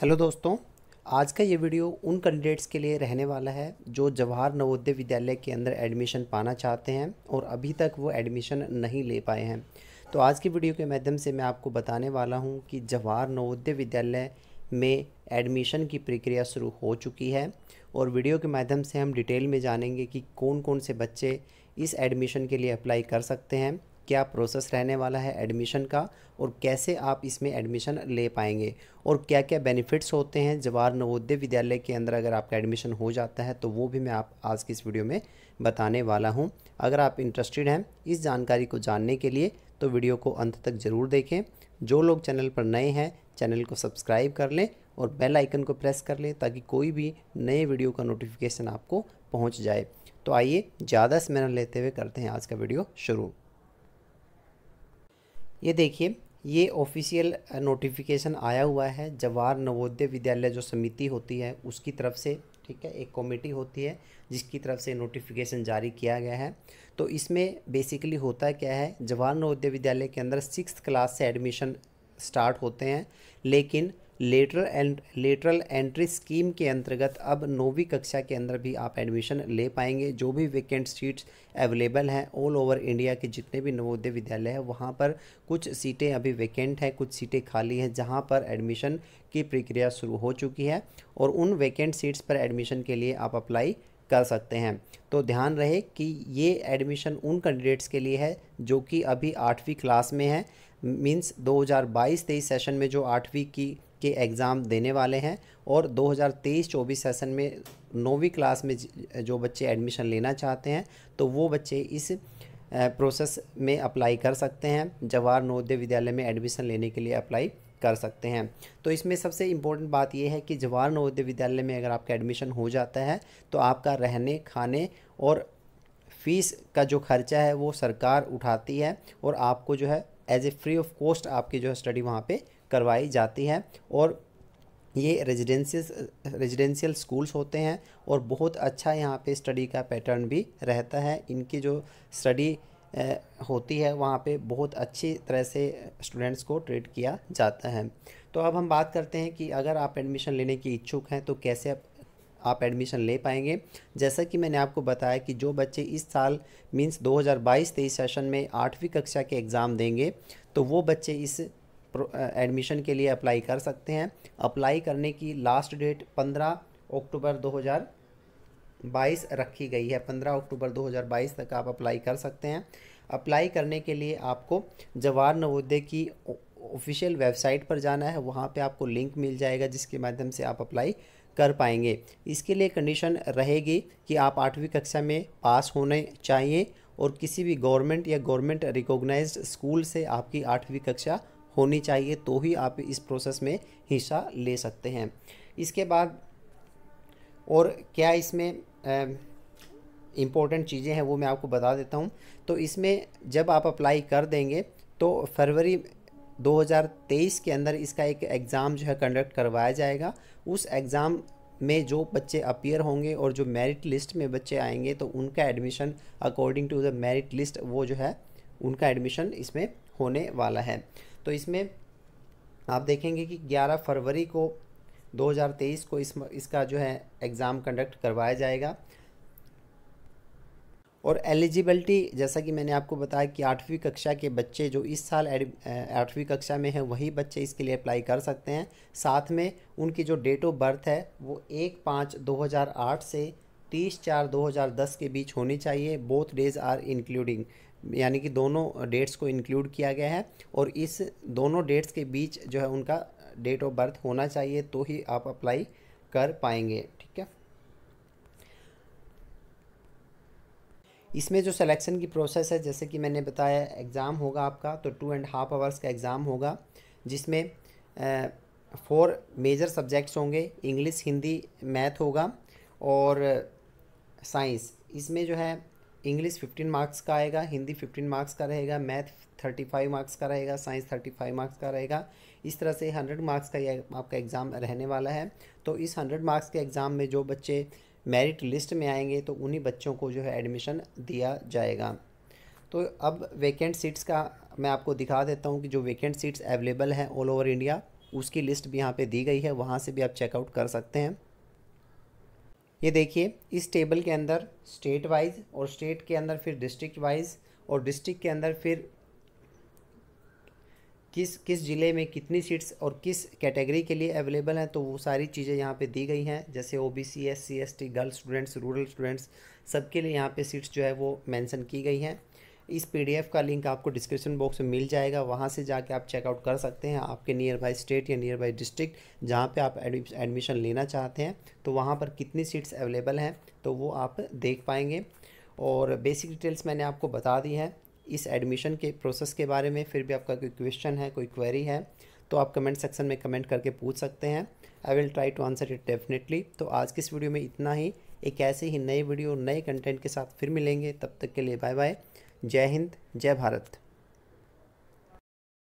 hello दोस्तों आज का ये वीडियो उन कैंडिडेट्स के लिए रहने वाला है जो जवाहर नवोदय विद्यालय के अंदर एडमिशन पाना चाहते हैं और अभी तक वो एडमिशन नहीं ले पाए हैं तो आज की वीडियो के माध्यम से मैं आपको बताने वाला हूँ कि जवाहर नवोदय विद्यालय में एडमिशन की प्रक्रिया शुरू हो चुकी है और वीडियो के माध्यम से हम डिटेल में जानेंगे कि कौन कौन से बच्चे इस एडमिशन के लिए अप्लाई कर सकते हैं क्या प्रोसेस रहने वाला है एडमिशन का और कैसे आप इसमें एडमिशन ले पाएंगे और क्या क्या बेनिफिट्स होते हैं जवाहर नवोदय विद्यालय के अंदर अगर आपका एडमिशन हो जाता है तो वो भी मैं आप आज की इस वीडियो में बताने वाला हूँ अगर आप इंटरेस्टेड हैं इस जानकारी को जानने के लिए तो वीडियो को अंत तक ज़रूर देखें जो लोग चैनल पर नए हैं चैनल को सब्सक्राइब कर लें और बेल आइकन को प्रेस कर लें ताकि कोई भी नए वीडियो का नोटिफिकेशन आपको पहुंच जाए तो आइए ज़्यादा समय लेते हुए करते हैं आज का वीडियो शुरू ये देखिए ये ऑफिशियल नोटिफिकेशन आया हुआ है जवाहर नवोदय विद्यालय जो समिति होती है उसकी तरफ से ठीक है एक कमेटी होती है जिसकी तरफ से नोटिफिकेशन जारी किया गया है तो इसमें बेसिकली होता क्या है जवाहर नवोदय विद्यालय के अंदर सिक्स क्लास से एडमिशन स्टार्ट होते हैं लेकिन lateral and lateral entry scheme के अंतर्गत अब नौवीं कक्षा के अंदर भी आप एडमिशन ले पाएंगे जो भी वेकेंट सीट्स अवेलेबल हैं ऑल ओवर इंडिया के जितने भी नवोदय विद्यालय हैं वहाँ पर कुछ सीटें अभी वेकेंट हैं कुछ सीटें खाली हैं जहाँ पर एडमिशन की प्रक्रिया शुरू हो चुकी है और उन वेकेंट सीट्स पर एडमिशन के लिए आप अप्लाई कर सकते हैं तो ध्यान रहे कि ये एडमिशन उन कैंडिडेट्स के लिए है जो कि अभी आठवीं क्लास में है मीन्स 2022-23 सेशन में जो आठवीं की के एग्ज़ाम देने वाले हैं और 2023-24 सेशन में नौवीं क्लास में जो बच्चे एडमिशन लेना चाहते हैं तो वो बच्चे इस प्रोसेस में अप्लाई कर सकते हैं जवाहर नवोदय विद्यालय में एडमिशन लेने के लिए अप्लाई कर सकते हैं तो इसमें सबसे इम्पोर्टेंट बात यह है कि जवाहर नवोदय विद्यालय में अगर आपका एडमिशन हो जाता है तो आपका रहने खाने और फीस का जो खर्चा है वो सरकार उठाती है और आपको जो है as a free of cost आपकी जो है स्टडी वहाँ पे करवाई जाती है और ये रेजिडेंशियल रेजिडेंशियल स्कूल्स होते हैं और बहुत अच्छा यहाँ पे स्टडी का पैटर्न भी रहता है इनकी जो स्टडी होती है वहाँ पे बहुत अच्छी तरह से स्टूडेंट्स को ट्रीट किया जाता है तो अब हम बात करते हैं कि अगर आप एडमिशन लेने की इच्छुक हैं तो कैसे आप एडमिशन ले पाएंगे जैसा कि मैंने आपको बताया कि जो बच्चे इस साल मींस 2022 हज़ार सेशन में आठवीं कक्षा के एग्ज़ाम देंगे तो वो बच्चे इस एडमिशन के लिए अप्लाई कर सकते हैं अप्लाई करने की लास्ट डेट पंद्रह अक्टूबर 2022 रखी गई है पंद्रह अक्टूबर 2022 तक आप अप्लाई कर सकते हैं अप्लाई करने के लिए आपको जवाहर नवोदय की ऑफिशियल वेबसाइट पर जाना है वहाँ पे आपको लिंक मिल जाएगा जिसके माध्यम से आप अप्लाई कर पाएंगे इसके लिए कंडीशन रहेगी कि आप आठवीं कक्षा में पास होने चाहिए और किसी भी गवर्नमेंट या गवर्नमेंट रिकॉग्नाइज्ड स्कूल से आपकी आठवीं कक्षा होनी चाहिए तो ही आप इस प्रोसेस में हिस्सा ले सकते हैं इसके बाद और क्या इसमें इम्पोर्टेंट चीज़ें हैं वो मैं आपको बता देता हूँ तो इसमें जब आप अप्लाई कर देंगे तो फरवरी 2023 के अंदर इसका एक एग्ज़ाम जो है कंडक्ट करवाया जाएगा उस एग्ज़ाम में जो बच्चे अपियर होंगे और जो मेरिट लिस्ट में बच्चे आएंगे तो उनका admission according to the merit list वो जो है उनका एडमिशन इसमें होने वाला है तो इसमें आप देखेंगे कि 11 फरवरी को 2023 को इस इसका जो है एग्ज़ाम कंडक्ट करवाया जाएगा और एलिजिबिलिटी जैसा कि मैंने आपको बताया कि आठवीं कक्षा के बच्चे जो इस साल आठवीं कक्षा में हैं वही बच्चे इसके लिए अप्लाई कर सकते हैं साथ में उनकी जो डेट ऑफ बर्थ है वो एक पाँच दो हज़ार आठ से तीस चार दो हज़ार दस के बीच होनी चाहिए बोथ डेज आर इंक्लूडिंग यानी कि दोनों डेट्स को इंक्लूड किया गया है और इस दोनों डेट्स के बीच जो है उनका डेट ऑफ बर्थ होना चाहिए तो ही आप अप्लाई कर पाएंगे ठीक है इसमें जो सिलेक्शन की प्रोसेस है जैसे कि मैंने बताया एग्ज़ाम होगा आपका तो टू एंड हाफ आवर्स का एग्ज़ाम होगा जिसमें फोर मेजर सब्जेक्ट्स होंगे इंग्लिश हिंदी मैथ होगा और साइंस इसमें जो है इंग्लिश फिफ्टीन मार्क्स का आएगा हिंदी फिफ्टीन मार्क्स का रहेगा मैथ थर्टी फाइव मार्क्स का रहेगा साइंस थर्टी फाइव मार्क्स का रहेगा इस तरह से हंड्रेड मार्क्स का ये आपका एग्ज़ाम रहने वाला है तो इस हंड्रेड मार्क्स के एग्ज़ाम में जो बच्चे मेरिट लिस्ट में आएंगे तो उन्हीं बच्चों को जो है एडमिशन दिया जाएगा तो अब वैकेंट सीट्स का मैं आपको दिखा देता हूँ कि जो वैकेंट सीट्स अवेलेबल हैं ऑल ओवर इंडिया उसकी लिस्ट भी यहाँ पे दी गई है वहाँ से भी आप चेकआउट कर सकते हैं ये देखिए इस टेबल के अंदर स्टेट वाइज और स्टेट के अंदर फिर डिस्ट्रिक्ट वाइज और डिस्ट्रिक्ट के अंदर फिर किस किस ज़िले में कितनी सीट्स और किस कैटेगरी के लिए अवेलेबल हैं तो वो सारी चीज़ें यहाँ पे दी गई हैं जैसे O B C S C S T girls students rural students सबके लिए यहाँ पे सीट्स जो है वो मेंशन की गई हैं इस पीडीएफ का लिंक आपको डिस्क्रिप्शन बॉक्स में मिल जाएगा वहाँ से जाके आप चेकआउट कर सकते हैं आपके नियर बाई स्टेट या नियर बाई डिस्ट्रिक्ट जहाँ पे आप एडमिशन लेना चाहते हैं तो वहाँ पर कितनी सीट्स अवेलेबल हैं तो वो आप देख पाएंगे और बेसिक डिटेल्स मैंने आपको बता दी है इस एडमिशन के प्रोसेस के बारे में फिर भी आपका कोई क्वेश्चन है कोई क्वेरी है तो आप कमेंट सेक्शन में कमेंट करके पूछ सकते हैं I will try to answer it definitely तो आज की इस वीडियो में इतना ही एक ऐसे ही नए वीडियो नए कंटेंट के साथ फिर मिलेंगे तब तक के लिए बाय बाय जय हिंद जय भारत